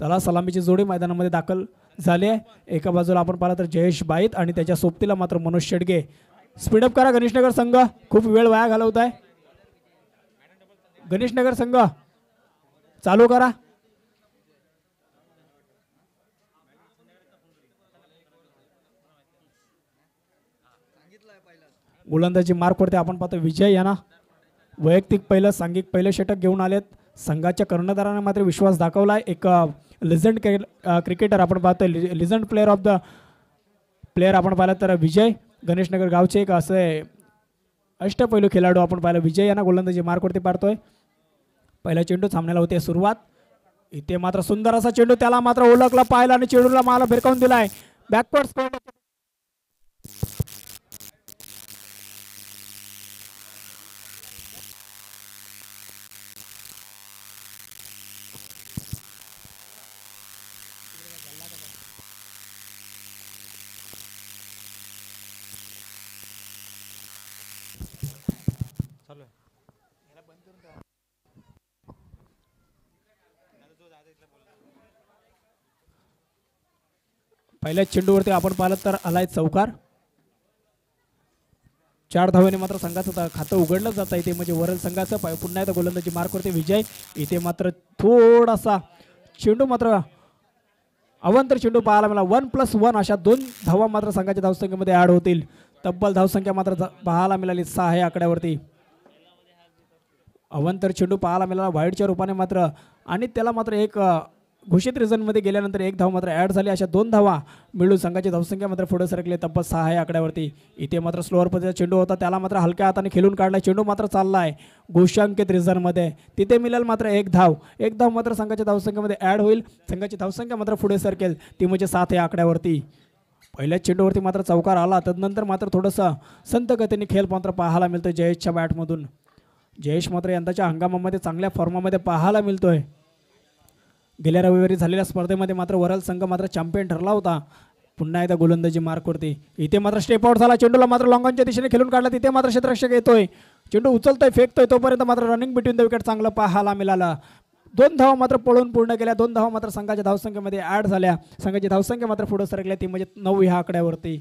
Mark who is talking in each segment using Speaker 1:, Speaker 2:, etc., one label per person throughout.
Speaker 1: चला सलामीचे जोडी मैदानामध्ये दाखल झाली आहे एका बाजूला आपण पाहिलं तर जयेश बाईत आणि त्याच्या सोबतीला मात्र मनोज शेडगे स्पीडअप करा गणेश नगर संघ खूप वेळ वाया घालवत आहे नगर संघ चालू करा गोलंदाजी वरती आपण पाहतो विजय यांना वैयक्तिक पहिलं सांघिक पहिलं षटक घेऊन आलेत संघाच्या कर्णधाराने मात्र विश्वास दाखवलाय एक लिझंड क्रिकेटर uh, आपण पाहतो legend player of the player आपण पाहिला तर विजय गणेशनगर गावचे एक असे अष्टपैलू खेळाडू आपण पाहिला विजय यांना गोलंदाजी मार्कवरती पाडतोय पहिला चेंडू थांबण्याला होते सुरुवात इथे मात्र सुंदर असा चेंडू त्याला मात्र ओळखला पाहिला आणि चेंडूला मला भिरकावून दिलाय बॅकवर्ड पहिल्याच चेंडूवरती आपण पाहिलं तर आलाय चौकार चार धावाने मात्र संघाचं खातं उघडलं जातं इथे म्हणजे वरल संघाचं पुन्हा एकदा गोलंदाजी मार्कवरती विजय इथे मात्र थोडासा चेंडू मात्र अवंतर चेंडू पाहायला मिळाला वन प्लस वन अशा दोन धावा मात्र संघाच्या धावसंख्येमध्ये ॲड होतील तब्बल धावसंख्या मात्र पाहायला मिळाली सहा या आकड्यावरती अवंतर चेंडू पाहायला मिळाला व्हाईटच्या रूपाने मात्र आणि त्याला मात्र एक घोषित रिझनमध्ये गेल्यानंतर एक धाव मात्र ॲड झाली अशा दोन धावा मिळून संघाची धावसंख्या मात्र पुढे सरकली तब्बल सहा या आकड्यावरती इथे मात्र स्लोअर पद्धतीचा चेंडू होता त्याला मात्र हलक्या हाताने खेळून काढला चेंडू मात्र चालला आहे घोषांकित रिझनमध्ये तिथे मिळेल मात्र एक धाव एक धाव मात्र संघाच्या धावसंख्येमध्ये ॲड होईल संघाची धावसंख्या मात्र पुढे सरकेल ती म्हणजे सात या आकड्यावरती पहिल्याच चेंडूवरती मात्र चौकार आला तदनंतर मात्र थोडंसं संत गतीने खेळ मात्र पाहायला मिळतो जयेशच्या बॅटमधून जयेश मात्र यंदाच्या हंगामामध्ये चांगल्या फॉर्मामध्ये पाहायला मिळतोय गेल्या रविवारी झालेल्या स्पर्धेमध्ये मात्र वरल संघ मात्र चॅम्पियन ठरला होता पुन्हा एकदा गोलंदाजी करते इथे मात्र स्टेप आउट झाला चेंडूला मात्र लॉंगॉनच्या दिशेने खेळून काढला तिथे मात्र क्षेत्ररक्षक येतोय चेंडू उचलतोय फेकतोय तोपर्यंत मात्र रनिंग बिटवीन द विकेट चांगलं पाहायला मिळाला दोन धावा मात्र पळून पूर्ण केल्या दोन धावा मात्र संघाच्या धावसंख्येमध्ये ॲड झाल्या संघाची धावसंख्या मात्र पुढे सरकल्या ती म्हणजे नऊ ह्या आकड्यावरती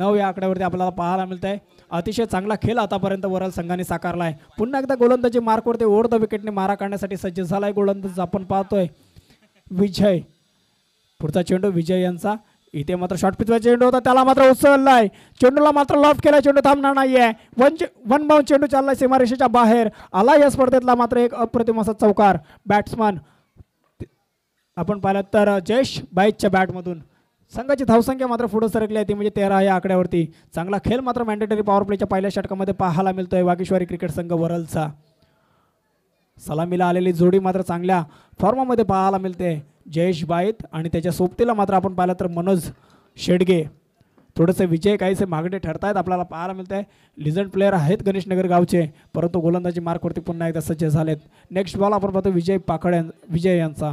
Speaker 1: नऊ या आकड्यावरती आपल्याला पाहायला मिळत आहे अतिशय चांगला खेळ आतापर्यंत वरल संघाने साकारला आहे पुन्हा एकदा गोलंदाजी मार्कवरती ओढ द विकेटने मारा काढण्यासाठी सज्ज झालाय गोलंदाज आपण पाहतोय विजय पुढचा चेंडू विजय यांचा इथे मात्र शॉर्ट पिचवा चेंडू होता त्याला मात्र उचललाय चेंडूला मात्र लॉफ केला चेंडू थांबणार नाही आहे वन चे वन बाउंड चेंडू चाललाय सीमारेषेच्या बाहेर आला या स्पर्धेतला मात्र एक अप्रतिम असा चौकार बॅट्समन आपण पाहिलं तर जयेश बाईकच्या बॅटमधून संघाची धावसंख्या मात्र पुढे सरकली आहे ती म्हणजे तेरा आहे आकड्यावरती चांगला खेळ मात्र मॅन्डेटरी पॉवर प्लेच्या पहिल्या षटकामध्ये पाहायला मिळतो आहे वागेश्वरी क्रिकेट संघ वरलचा सलामीला आलेली जोडी मात्र चांगल्या फॉर्मामध्ये पाहायला मिळते जयेश बाईत आणि त्याच्या सोबतीला मात्र आपण पाहिलं तर मनोज शेडगे थोडेसे विजय काहीसे मागणे ठरतायत आपल्याला पाहायला मिळत आहे लिझंड प्लेअर आहेत नगर गावचे परंतु गोलंदाजी मार्कवरती पुन्हा एकदा सज्ज झालेत नेक्स्ट बॉल आपण पाहतो विजय पाखड विजय यांचा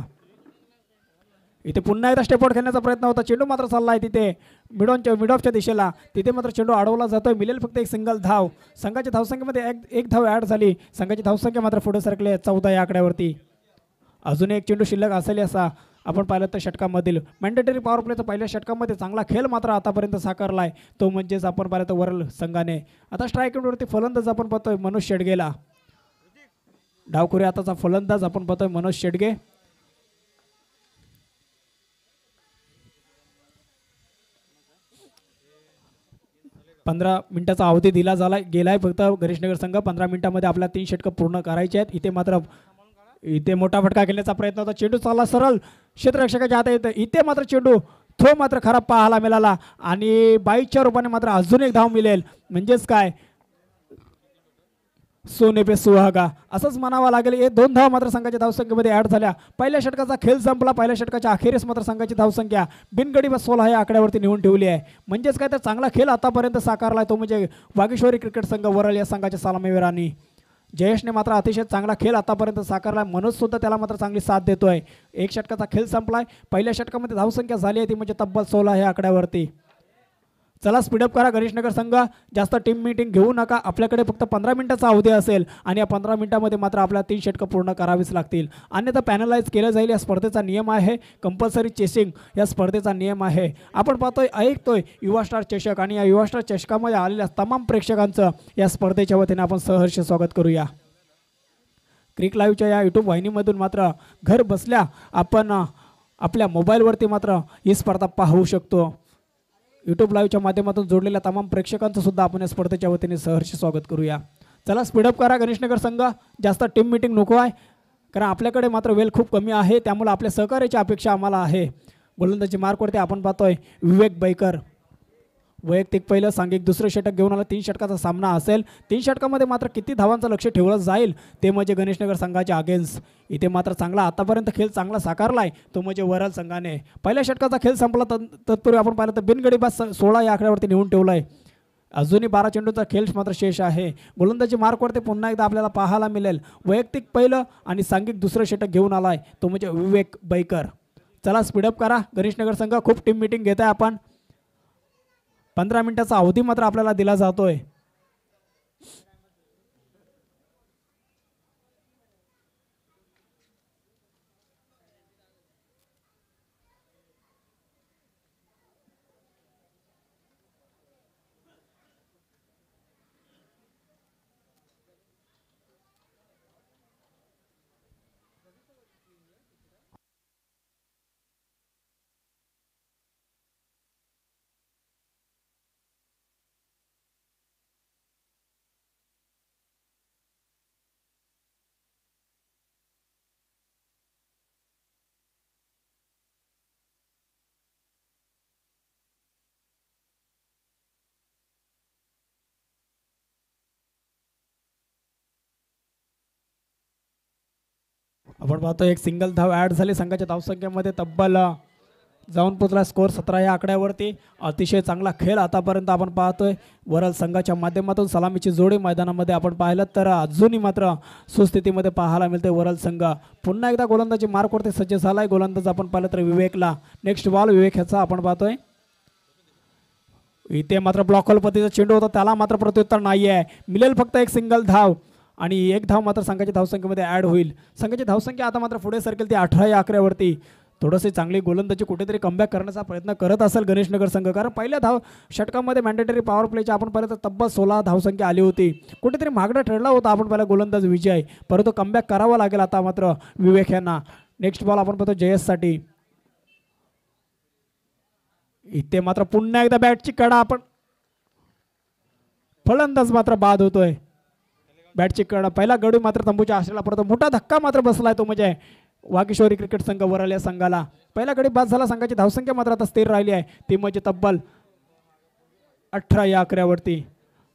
Speaker 1: इथे पुन्हा एकदा स्टेपआउट खेळण्याचा प्रयत्न होता चेंडू मात्र चालला आहे तिथे मिडॉनच्या मिडॉफच्या दिशेला तिथे मात्र चेंडू अडवला जातोय मिळेल फक्त एक सिंगल धाव संघाच्या धावसंख्येमध्ये एक एक धाव ॲड झाली संघाची धावसंख्या मात्र पुढे सरकले चौदा या आकड्यावरती अजून एक चेंडू शिल्लक असेल असा आपण पाहिलं तर षटकामधील मँडेटरी पॉवर पहिल्या षटकामध्ये चांगला खेळ मात्र आतापर्यंत साकारला आहे तो म्हणजेच आपण पाहिलं तर वरल संघाने आता स्ट्रायकवरती फलंदाज आपण पाहतोय मनोज शेडगेला डावखुरे आताचा फलंदाज आपण पाहतोय मनोज शेडगे पंधरा मिनटाचा अवधी दिला झाला गेला आहे फक्त नगर संघ पंधरा मिनटामध्ये आपल्या तीन षटकं पूर्ण करायचे आहेत इथे मात्र इथे मोठा फटका खेळण्याचा प्रयत्न होता चेंडू चालला सरळ क्षेत्ररक्षकाच्या हाता येतं इथे मात्र चेंडू थो मात्र खराब पाहायला मिळाला आणि बाईकच्या रूपाने मात्र अजून एक धाव मिळेल म्हणजेच काय सोने पे सुहागा असंच म्हणावं लागेल हे दोन धाव संघाच्या धावसंख्येमध्ये ॲड झाल्या पहिल्या षटकाचा खेळ संपला पहिल्या षटकाच्या अखेरीस संघाची धावसंख्या बिनगडी व सोळा या आकड्यावरती नेऊन ठेवली आहे म्हणजेच काय तर चांगला खेळ आतापर्यंत साकारला आहे तो म्हणजे वागेश्वरी क्रिकेट संघ वरळ या संघाच्या सलामीवीरांनी जयेशने मात्र अतिशय चांगला खेळ आतापर्यंत साकारला आहे सुद्धा त्याला मात्र चांगली साथ देतो आहे एक षटकाचा खेळ संपला आहे पहिल्या षटकामध्ये धावसंख्या झाली आहे ती म्हणजे तब्बल सोळा या आकड्यावरती चला स्पीडअप करा गणेश नगर संघ जास्त टीम मीटिंग घेऊ नका आपल्याकडे फक्त पंधरा मिनिटाचा अवधी असेल आणि या पंधरा मिनिटामध्ये मात्र आपल्याला तीन षटकं पूर्ण करावीच लागतील अन्यथा पॅनलाइज केलं जाईल या स्पर्धेचा नियम आहे कंपल्सरी चेसिंग या स्पर्धेचा नियम आहे आपण पाहतोय ऐकतोय युवा स्टार चषक आणि या युवा स्टार चषकामध्ये आलेल्या तमाम प्रेक्षकांचं या स्पर्धेच्या वतीने आपण सहर्ष स्वागत करूया क्रिक लाईव्हच्या या यूट्यूब वाहिनीमधून मात्र घर बसल्या आपण आपल्या मोबाईलवरती मात्र ही स्पर्धा पाहू शकतो यूट्यूब लाईव्हच्या माध्यमातून जोडलेल्या तमाम प्रेक्षकांचं सुद्धा आपण या स्पर्धेच्या वतीने सहर्ष स्वागत करूया चला स्पीडअप करा गणेश नगर संघ जास्त टीम मीटिंग नको आहे कारण आपल्याकडे मात्र वेल खूप कमी आहे त्यामुळे आपल्या सहकार्याची अपेक्षा आम्हाला आहे गोलंदाजी मार्कवरती आपण पाहतोय विवेक बैकर वैयक्तिक पहिलं सांघिक दुसरं षटक घेऊन आला तीन षटकाचा सामना असेल तीन षटकामध्ये मात्र किती धावांचं लक्ष ठेवलं जाईल ते म्हणजे गणेशनगर संघाच्या अगेन्स्ट इथे मात्र चांगला आतापर्यंत खेळ चांगला साकारला आहे तो म्हणजे वरल संघाने पहिल्या षटकाचा खेळ संपला तर तत्पूर्वी आपण पाहिलं तर बिनगडीबाज सोळा या आकड्यावरती नेऊन ठेवला आहे अजूनही बारा चेंडूचा खेळ मात्र शेष आहे गोलंदाजी मार्कवरती पुन्हा एकदा आपल्याला पाहायला मिळेल वैयक्तिक पहिलं आणि सांघिक दुसरं षटक घेऊन आला आहे तो म्हणजे विवेक बैकर चला स्पीडअप करा गणेशनगर संघ खूप टीम मिटिंग घेत आहे आपण पंधरा मिनिटाचा अवधी मात्र आपल्याला दिला जातोय आपण पाहतो एक सिंगल धाव ॲड झाली संघाच्या धावसंख्येमध्ये तब्बल जाऊन पोचला स्कोर सतरा या आकड्यावरती अतिशय चांगला खेळ आतापर्यंत आपण पाहतोय वरल संघाच्या माध्यमातून सलामीची जोडी मैदानामध्ये आपण पाहिलं तर अजूनही मात्र सुस्थितीमध्ये पाहायला मिळते वरल संघ पुन्हा एकदा गोलंदाजी मार्कवरती सज्ज झाला आहे गोलंदाज आपण पाहिलं तर विवेकला नेक्स्ट बॉल विवेक ह्याचा आपण पाहतोय इथे मात्र ब्लॉक पद्धतीचा चेंडू होता त्याला मात्र प्रत्युत्तर नाही आहे मिळेल फक्त एक सिंगल धाव आणि एक धाव मात्र संघाच्या धावसंख्येमध्ये ॲड होईल संघाची धावसंख्या आता मात्र पुढे सरकेल ती अठरा या अकरावरती थोडंसे चांगली गोलंदाजी कुठेतरी कमबॅक करण्याचा प्रयत्न करत असेल गणेशनगर संघ कारण पहिल्या धाव षटकामध्ये मॅन्डेटरी पॉवर प्लेच्या आपण पर्यंत तर तब्बल सोळा धावसंख्या आली होती कुठेतरी मागडा ठरला होता आपण पहिला गोलंदाज विजय परंतु कमबॅक करावा लागेल आता मात्र विवेक यांना नेक्स्ट बॉल आपण पाहतो जयससाठी इथे मात्र पुन्हा एकदा बॅटची कडा आपण फलंदाज मात्र बाद होतोय बॅटची कडा पहिला गडी मात्र तंबूच्या आश्रयाला परत मोठा धक्का मात्र बसला आहे तो म्हणजे वाघेश्वरी क्रिकेट संघ वरल या संघाला पहिला गडी बाद झाला संघाची धावसंख्या मात्र आता स्थिर राहिली आहे ती म्हणजे तब्बल अठरा या अकरावरती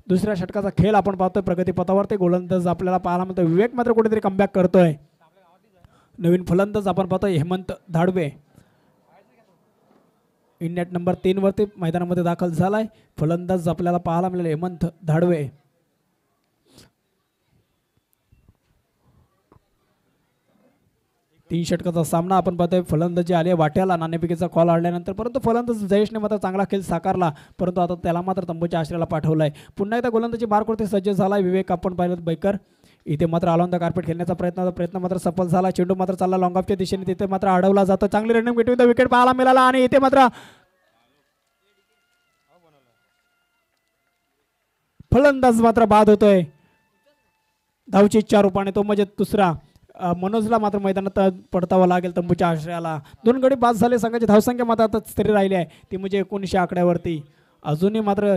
Speaker 1: दुसऱ्या षटकाचा खेळ आपण पाहतोय प्रगतीपथावरती गोलंदाज आपल्याला पाहायला मिळतो विवेक मात्र कुठेतरी कमबॅक करतोय नवीन फलंदाज आपण पाहतोय हेमंत धाडवे इंडियात नंबर तीनवरती मैदानामध्ये दाखल झालाय फलंदाज आपल्याला पाहायला मिळाला हेमंत धाडवे तीन षटकाचा सामना आपण पाहतोय फलंदाजी आले वाट्याला नाणेपिकेचा कॉल आणल्यानंतर परंतु फलंदाज जयेशने मात्र चांगला खेळ साकारला परंतु आता त्याला मात्र तंबूच्या आश्रयाला पाठवला आहे पुन्हा एकदा गोलंदाजी मार्कवरती सज्ज झाला विवेक आपण पाहिलं बैकर इथे मात्र आलोंदा कार्पेट खेळण्याचा प्रयत्न प्रयत्न मात्र सफल झाला चेंडू मात्र चालला लॉंगॉपच्या दिशेने तिथे मात्र अडवला जातो चांगली रनिंग तर विकेट पाहायला मिळाला आणि इथे मात्र फलंदाज मात्र बाद होतोय धावची इच्छा रूपाने तो म्हणजे दुसरा मनोजला मात्र मैदानात पडतावा लागेल तंबूच्या आश्रयाला दोन गडी बाद झाले संघाची धावसंख्या मात्र आता स्थिर राहिली आहे ती म्हणजे एकोणीसशे आकड्यावरती अजूनही मात्र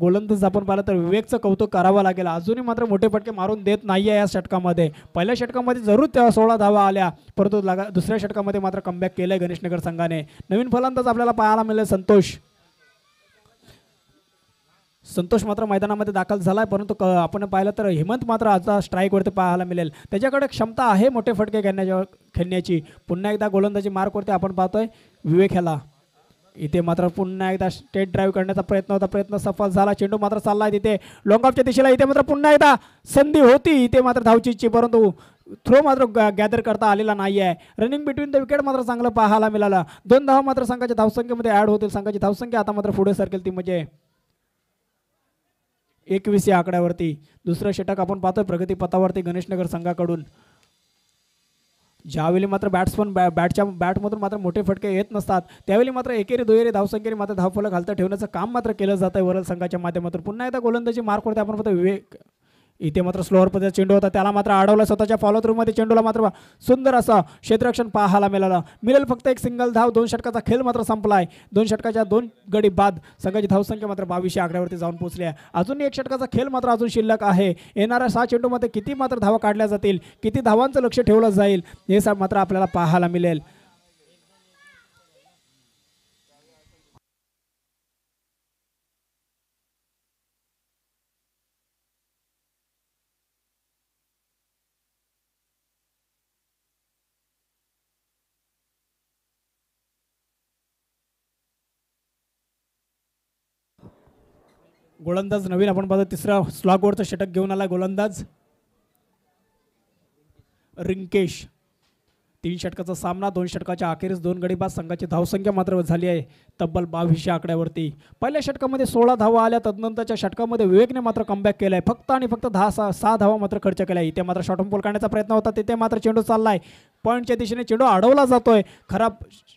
Speaker 1: गोलंदाज आपण पाहिलं तर विवेकचं कौतुक करावं लागेल अजूनही मात्र मोठे फटके मारून देत नाही आहे या षटकामध्ये पहिल्या षटकामध्ये जरूर त्या सोळा धावा आल्या परंतु लागा दुसऱ्या षटकामध्ये मात्र कमबॅक केलं आहे गणेशनगर संघाने नवीन फलंदाज आपल्याला पाहायला मिळेल संतोष संतोष मात्र मैदानामध्ये दाखल झाला आहे परंतु क आपण पाहिलं तर हेमंत मात्र आता स्ट्राईकवरती पाहायला मिळेल त्याच्याकडे क्षमता आहे मोठे फटके खेळण्याच्या खेळण्याची पुन्हा एकदा गोलंदाजी मार्कवरती आपण पाहतोय विवेक ह्याला इथे मात्र पुन्हा एकदा स्टेट ड्राईव्ह करण्याचा प्रयत्न होता प्रयत्न सफल झाला चेंडू मात्र चालला आहे तिथे लॉंगॉफच्या दिशेला इथे मात्र पुन्हा एकदा संधी होती इथे मात्र धावचीची परंतु थ्रो मात्र गॅदर करता आलेला नाही आहे रनिंग बिटवीन द विकेट मात्र चांगलं पाहायला मिळालं दोन धाव मात्र संघाच्या धावसंख्येमध्ये ॲड होतील संघाची धावसंख्या आता मात्र पुढे सरकेल ती म्हणजे एकवीस या आकड्यावरती दुसरं षटक आपण पाहतो प्रगतीपथावरती गणेशनगर संघाकडून ज्यावेळी मात्र बॅट्समन बॅ बॅटच्या बॅटमधून मात्र मोठे फटके येत नसतात त्यावेळी मात्र एकेरी दुहेरी धावसंख्येने मात्र धावफलक हलतं ठेवण्याचं काम मात्र केलं जातं वरल संघाच्या माध्यमातून पुन्हा एकदा गोलंदाजी मार्क होते आपण फक्त विवेक इथे मात्र स्लोअर पद्धतीचा चेंडू होता त्याला मात्र अडवला स्वतःच्या फॉलो थ्रूमध्ये चेंडूला मात्र सुंदर असा क्षेत्ररक्षण पाहायला मिळालं मिळेल फक्त एक सिंगल धाव दोन षटकाचा खेळ मात्र संपला आहे दोन षटकाच्या दोन गडी बाद संघाची धावसंख्या मात्र बावीसशे आकड्यावरती जाऊन पोहोचली आहे अजून एक षटकाचा खेळ मात्र अजून शिल्लक आहे येणाऱ्या सहा चेंडूमध्ये किती मात्र धावा काढल्या जातील किती धावांचं लक्ष ठेवलं जाईल हे सब मात्र आपल्याला पाहायला मिळेल गोलंदाज नवीन आपण पाहतो तिसरा स्लॉगवरचं षटक घेऊन आला गोलंदाज रिंकेश तीन षटकाचा सामना दोन षटकाच्या अखेरीस दोन गडी बाद संघाची धावसंख्या मात्र झाली आहे तब्बल बावीसशे आकड्यावरती पहिल्या षटकामध्ये सोळा धावा आल्या तदनंतरच्या षटकामध्ये विवेकने मात्र कमबॅक केला आहे फक्त आणि फक्त दहा सहा धावा मात्र खर्च केला आहे इथे मात्र शॉटम पोल करण्याचा प्रयत्न होता तिथे मात्र चेंडू चाललाय पॉईंटच्या दिशेने चेंडू अडवला जातोय खराब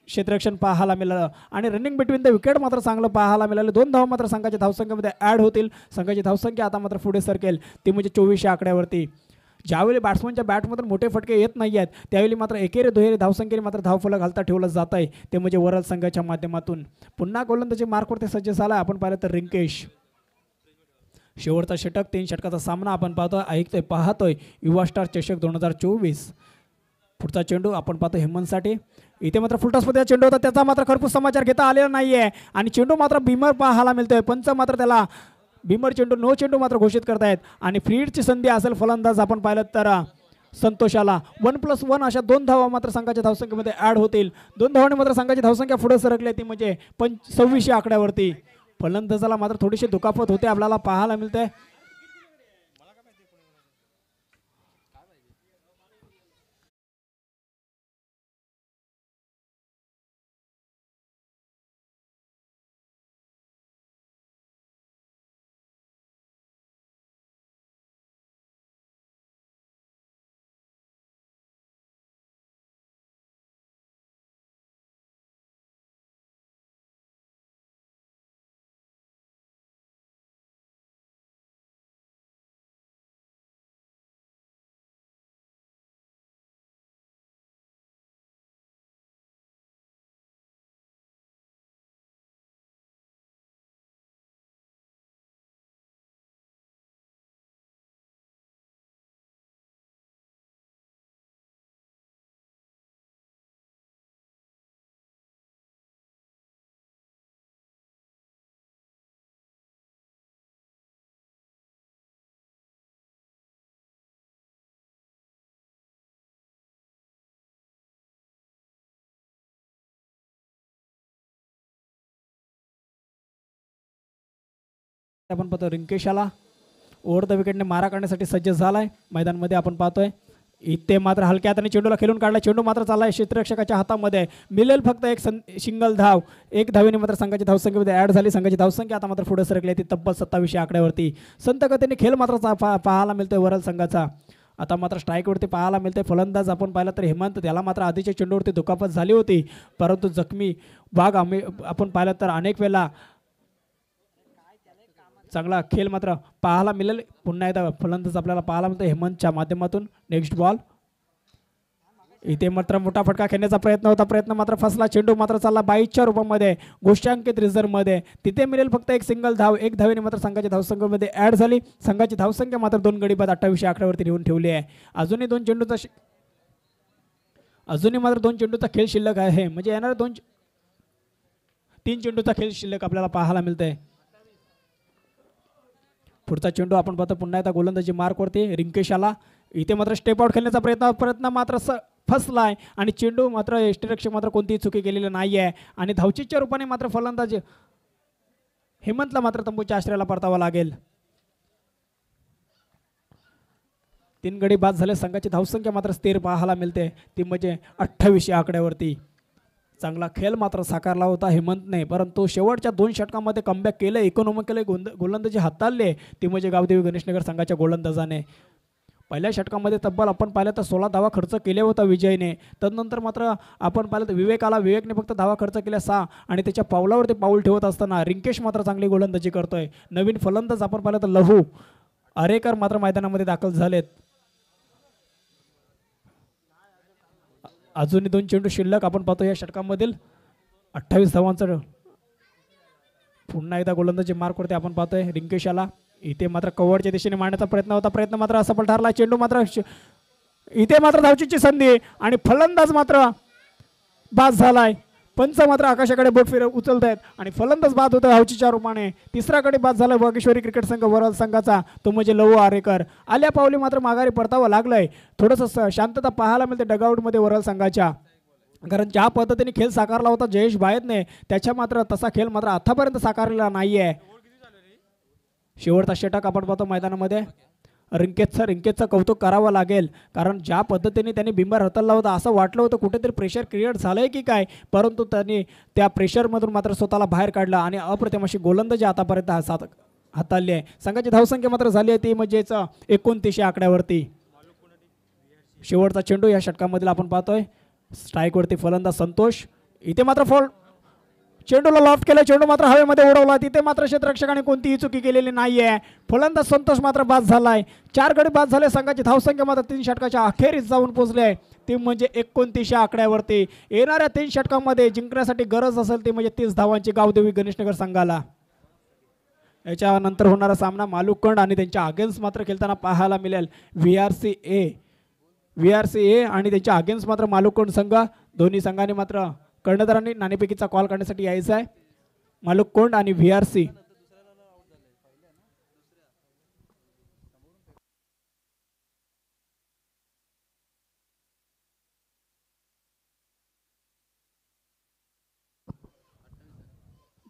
Speaker 1: क्षेत्ररक्षण पाहायला मिळालं आणि रनिंग बिटवीन द विकेट मात्र चांगलं पाहायला मिळालं दोन धाव मात्र संघाच्या धावसंख्येमध्ये ॲड होतील संघाची धावसंख्या आता मात्र पुढे सरकेल ती म्हणजे चोवीसशे आकड्यावरती ज्यावेळी बॅट्समनच्या बॅटमधून मोठे फटके येत नाही आहेत त्यावेळी मात्र एकेरी दुहेरी धावसंख्येने मात्र धावफलं घालता ठेवलं जात आहे ते म्हणजे वरल संघाच्या माध्यमातून पुन्हा गोलंदाजी मार्कवरती सज्ज झाला आपण पाहिलं तर रिंकेश शेवटचा षटक तीन षटकाचा सामना आपण पाहतोय ऐकतोय पाहतोय युवा स्टार चषक दोन हजार चोवीस पुढचा चेंडू आपण पाहतो हेमंतसाठी इथे मात्र फुलटॉसमध्ये चेंडू होता त्याचा मात्र खरपूर समाचार घेता आलेला नाही आहे आणि चेंडू मात्र भीमर पाहायला मिळतोय पंच मात्र त्याला भीमर चेंडू नो चेंडू मात्र घोषित करतायत आणि फ्रीडची संधी असेल फलंदाज आपण पाहिलं तर संतोषाला वन प्लस वन अशा दोन धावा मात्र संघाच्या धावसंख्येमध्ये ॲड होतील दोन धावाने मात्र संघाची धावसंख्या पुढे सरकली ती म्हणजे पंच सव्वीसशे आकड्यावरती फलंदाजाला मात्र थोडीशी दुखापत होते आपल्याला पाहायला मिळतंय आपण पाहतो रिंकेश आला ओव्हर द विकेटने मारा करण्यासाठी सज्ज झाला आहे मैदानमध्ये आपण पाहतोय इथे मात्र हलक्या हाताने चेंडूला खेळून काढला चेंडू मात्र चालला आहे क्षेत्ररक्षकाच्या हातामध्ये मिळेल फक्त एक सं सिंगल धाव एक धावीने मात्र संघाची धावसंख्येमध्ये ॲड झाली संघाची धावसंख्या आता मात्र पुढे सरकली ती तब्बल सत्तावीसशे आकड्यावरती संत खेळ मात्र पा पाहायला मिळतोय वरल संघाचा आता मात्र स्ट्राईकवरती पाहायला मिळते फलंदाज आपण पाहिला तर हेमंत त्याला मात्र आधीच्या चेंडूवरती दुखापत झाली होती परंतु जखमी भाग आम्ही आपण पाहिलं तर अनेक वेळा चांगला खेळ मात्र पाहायला मिळेल पुन्हा एकदा फलंदाज आपल्याला पाहायला मिळतो हेमंतच्या माध्यमातून नेक्स्ट बॉल इथे मात्र मोठा फटका खेळण्याचा प्रयत्न होता प्रयत्न मात्र फसला चेंडू मात्र चालला बाईच्या रूपामध्ये गोष्टांकित मध्ये तिथे मिळेल फक्त एक सिंगल धाव एक धावेने मात्र संघाच्या धावसंख्येमध्ये ॲड झाली संघाची धावसंख्या मात्र दोन गडी बाद अठ्ठावीसशे अकरावरती लिहून ठेवली आहे अजूनही दोन चेंडूचा अजूनही मात्र दोन चेंडूचा खेळ शिल्लक आहे म्हणजे येणार दोन तीन चेंडूचा खेळ शिल्लक आपल्याला पाहायला मिळतंय पुढचा चेंडू आपण पाहतो पुन्हा एकदा गोलंदाजी करते रिंकेश आला इथे मात्र स्टेप आउट खेळण्याचा प्रयत्न प्रयत्न मात्र स फसला आहे आणि चेंडू मात्र एष्टीरक्षक मात्र कोणतीही चुकी गेलेली नाही आहे आणि धावचीच्या रूपाने मात्र फलंदाज हेमंतला मात्र तंबूच्या आश्रयाला परतावा लागेल तीन गडी बाद झाले संघाची धावसंख्या मात्र स्थिर पाहायला मिळते ती म्हणजे अठ्ठावीसशे आकड्यावरती चांगला खेळ मात्र साकारला होता हेमंतने परंतु शेवटच्या दोन षटकांमध्ये कमबॅक केलं इकॉनॉमिकली गोंद गोलंदाजी हाताळले ते म्हणजे गावदेवी गणेशनगर संघाच्या गोलंदाजाने पहिल्या षटकामध्ये तब्बल आपण पाहिलं तर सोळा धावा खर्च केले होता विजयने तदनंतर मात्र आपण पाहिलं तर विवेक आला विवेकने फक्त धावा खर्च केल्या सहा आणि त्याच्या पावलावरती पाऊल ठेवत असताना रिंकेश मात्र चांगली गोलंदाजी करतोय नवीन फलंदाज आपण पाहिलं तर लहू अरेकर मात्र मैदानामध्ये दाखल झालेत अजूनही दोन चेंडू शिल्लक आपण पाहतो या षटकामधील अठ्ठावीस धावांचं पुन्हा एकदा गोलंदाजी मार्क करते आपण पाहतोय रिंकेशाला इथे मात्र कव्हरच्या दिशेने मारण्याचा प्रयत्न होता प्रयत्न मात्र असफल ठरला चेंडू मात्र इथे मात्र धावचीची संधी आणि फलंदाज मात्र बाद झालाय पंच मात्र आकाशाकडे बोट फिर उचलत आहेत आणि फलंदाज बाद होत आहे हावचीच्या रूपाने तिसराकडे बाद झाला वागेश्वरी क्रिकेट संघ वरल संघाचा तो म्हणजे लवू आरेकर आल्या पावली मात्र माघारी परतावं लागलंय थोडस शांतता पाहायला मिळते डगआउटमध्ये वरल संघाच्या कारण ज्या पद्धतीने खेळ साकारला होता जयेश बायतने त्याच्या मात्र तसा खेळ मात्र आतापर्यंत साकारलेला नाही आहे शेवटचा षटक आपण पाहतो मैदानामध्ये रिंकेतचं रिंकेतचं कौतुक करावं लागेल कारण ज्या पद्धतीने त्यांनी बिंबर हतरला होता असं वाटलं होतं कुठेतरी प्रेशर क्रिएट झालं आहे की काय परंतु त्यांनी त्या प्रेशरमधून मात्र स्वतःला बाहेर काढलं आणि अप्रतिम अशी गोलंदाजी आतापर्यंत हसात हाताळली आहे संघाची धावसंख्या मात्र झाली आहे ती म्हणजेच एकोणतीसशे आकड्यावरती शेवटचा चेंडू या षटकामधील आपण पाहतोय स्ट्राईकवरती फलंदाज संतोष इथे मात्र फॉल चेंडूला लॉफ्ट केला चेंडू मात्र हवेमध्ये उडवला तिथे मात्र क्षेत्ररक्षकाने कोणतीही चुकी केलेली नाही आहे संतोष मात्र बाद झाला आहे चार गडी बाद झाले संघाची धावसंख्या मात्र तीन षटकाच्या अखेरीस जाऊन पोहोचले आहे ती म्हणजे एकोणतीसशे आकड्यावरती येणाऱ्या तीन षटकांमध्ये जिंकण्यासाठी गरज असेल ती म्हणजे तीस धावांची गावदेवी गणेशनगर संघाला याच्यानंतर होणारा सामना मालुकंड आणि त्यांच्या अगेन्स्ट मात्र खेळताना पाहायला मिळेल V R C A V R C A आणि त्यांच्या अगेन्स्ट मात्र मालुकंड संघ दोन्ही संघाने मात्र कर्णधारांनी नाणेपैकीचा कॉल करण्यासाठी यायचा आहे मालुक कोंड आणि व्ही आर सी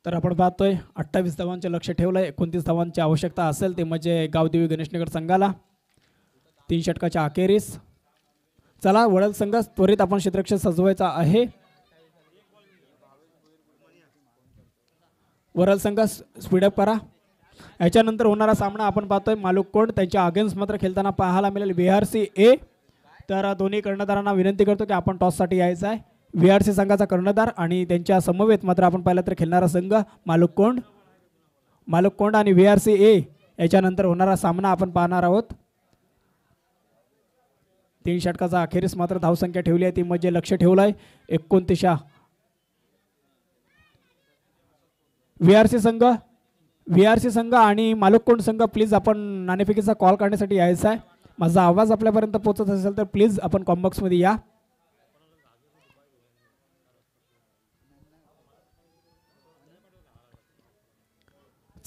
Speaker 1: तर आपण पाहतोय अठ्ठावीस धावांचे लक्ष ठेवलंय एकोणतीस धावांची आवश्यकता असेल ते म्हणजे गावदेवी गणेशनगर संघाला तीन षटकाच्या अखेरीस चला वडल संघ त्वरित आपण क्षेत्ररक्षक सजवायचा आहे वरल संघ स्पीडअप करा याच्यानंतर होणारा सामना आपण पाहतोय मालुकोंड त्यांच्या अगेन्स्ट मात्र खेळताना पाहायला मिळेल व्ही आर सी ए तर दोन्ही कर्णधारांना विनंती करतो की आपण टॉससाठी यायचं आहे व्ही आर सी संघाचा कर्णधार आणि त्यांच्या समवेत मात्र आपण पाहिलं तर खेळणारा संघ मालुकोंड मालुकोंड आणि व्ही आर सी ए याच्यानंतर होणारा सामना आपण पाहणार आहोत तीन षटकाचा अखेरीस मात्र धावसंख्या ठेवली आहे ती म्हणजे लक्ष ठेवलं आहे एकोणतीसशा व्ही आर सी संघ व्ही आर सी संघ आणि मालुकोंड संघ प्लीज आपण नाणेफिकेचा कॉल करण्यासाठी यायचा आहे माझा आवाज आपल्यापर्यंत पोहोचत असेल तर प्लीज आपण कॉम्बॉक्समध्ये या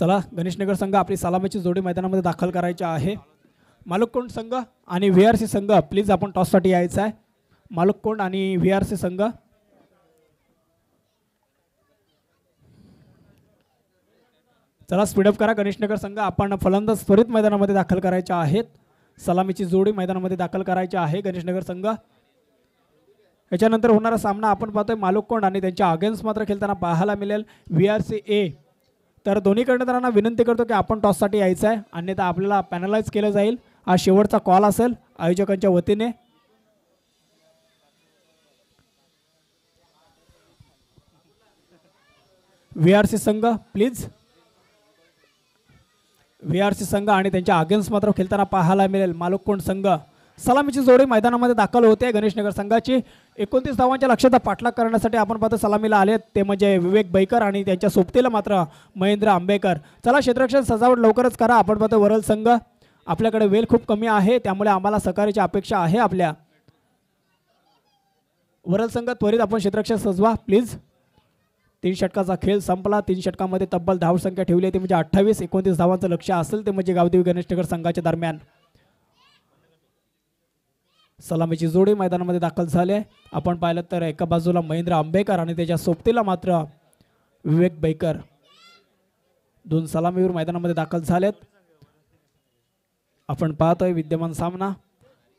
Speaker 1: चला गणेश नगर संघ आपली सलामीची जोडी मैदानामध्ये दाखल करायची आहे मालुकोंड संघ आणि व्ही आर सी संघ प्लीज आपण टॉससाठी यायचा आहे मालुकोंड आणि व्ही आर सी संघ चला स्पीडअप करा गणेश नगर संघ आपण फलंदाज त्वरित मैदानामध्ये दाखल करायच्या आहेत सलामीची जोडी मैदानामध्ये दाखल करायची आहे गणेश नगर संघ याच्यानंतर होणारा सामना आपण पाहतोय कोंड आणि त्यांच्या अगेन्स्ट मात्र खेळताना पाहायला मिळेल व्ही आर सी ए तर दोन्ही कर्णधारांना विनंती करतो की आपण टॉससाठी यायचं आहे अन्यथा आपल्याला पॅनलाइज केलं जाईल हा शेवटचा कॉल असेल आयोजकांच्या वतीने व्ही आर सी संघ प्लीज व्ही आर सी संघ आणि त्यांच्या अगेन्स्ट मात्र खेळताना पाहायला मिळेल मालुकोंड संघ सलामीची जोडी मैदानामध्ये दाखल होते गणेशनगर संघाची एकोणतीस धावांच्या लक्षात पाठलाग करण्यासाठी आपण पाहतो सलामीला आले ते म्हणजे विवेक बैकर आणि त्यांच्या सोबतीला मात्र महेंद्र आंबेकर चला क्षेत्ररक्षण सजावट लवकरच करा आपण पाहतो वरल संघ आपल्याकडे वेल खूप कमी आहे त्यामुळे आम्हाला सहकार्याची अपेक्षा आहे आपल्या वरल संघ त्वरित आपण क्षेत्ररक्षण सजवा प्लीज तीन षटकाचा खेळ संपला तीन षटकामध्ये तब्बल धावसंख्या ठेवली आहे म्हणजे अठ्ठावीस एकोणतीस धावांचं लक्ष असेल ते म्हणजे गावदेवी गणेशनगर संघाच्या दरम्यान सलामीची जोडी मैदानामध्ये दाखल झाले आपण पाहिलं तर एका बाजूला महेंद्र आंबेकर आणि त्याच्या सोबतीला मात्र विवेक बैकर दोन सलामीवर मैदानामध्ये दाखल झालेत आपण पाहतोय विद्यमान सामना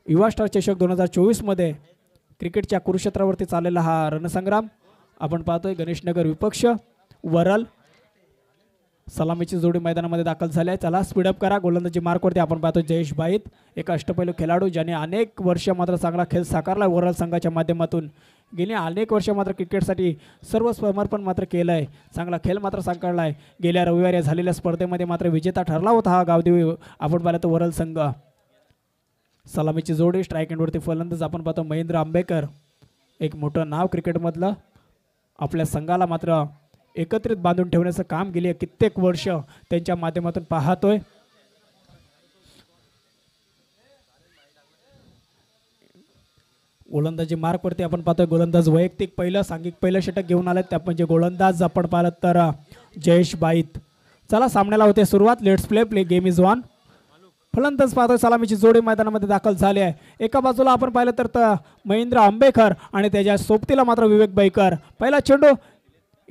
Speaker 1: युवा स्टार चषक दोन हजार चोवीसमध्ये क्रिकेटच्या कुरुक्षेत्रावरती चाललेला हा रणसंग्राम आपण पाहतोय गणेशनगर विपक्ष वरल सलामीची जोडी मैदानामध्ये दाखल झाली आहे चला स्पीडअप करा गोलंदाजी मार्कवरती आपण पाहतो जयेश बाईत एक अष्टपैलू खेळाडू ज्याने अनेक वर्ष मात्र चांगला खेळ साकारला वरल संघाच्या माध्यमातून गेली अनेक वर्ष मात्र क्रिकेटसाठी सर्व समर्पण मात्र केलं आहे चांगला खेळ मात्र साकारला आहे गेल्या रविवारी झालेल्या स्पर्धेमध्ये मात्र विजेता ठरला होता हा गावदेवी आपण पाहिला तो वरल संघ सलामीची जोडी स्ट्राईक एंडवरती फलंदाज आपण पाहतो महेंद्र आंबेकर एक मोठं नाव क्रिकेटमधलं आपल्या संघाला मात्र एकत्रित बांधून ठेवण्याचं काम गेली कित्येक वर्ष त्यांच्या माध्यमातून पाहतोय गोलंदाजी मार्कवरती आपण पाहतोय गोलंदाज वैयक्तिक पहिलं सांघिक पहिलं षटक घेऊन आलं त्या म्हणजे गोलंदाज आपण पाहिलं तर जयेश बाईत चला सामन्याला होते सुरुवात let's play play game is on फलंदाज पाहतोय सलामीची जोडी मैदानामध्ये दाखल झाली आहे एका बाजूला आपण पाहिलं तर महेंद्र आंबेकर आणि त्याच्या सोबतीला मात्र विवेक बैकर पहिला चेंडू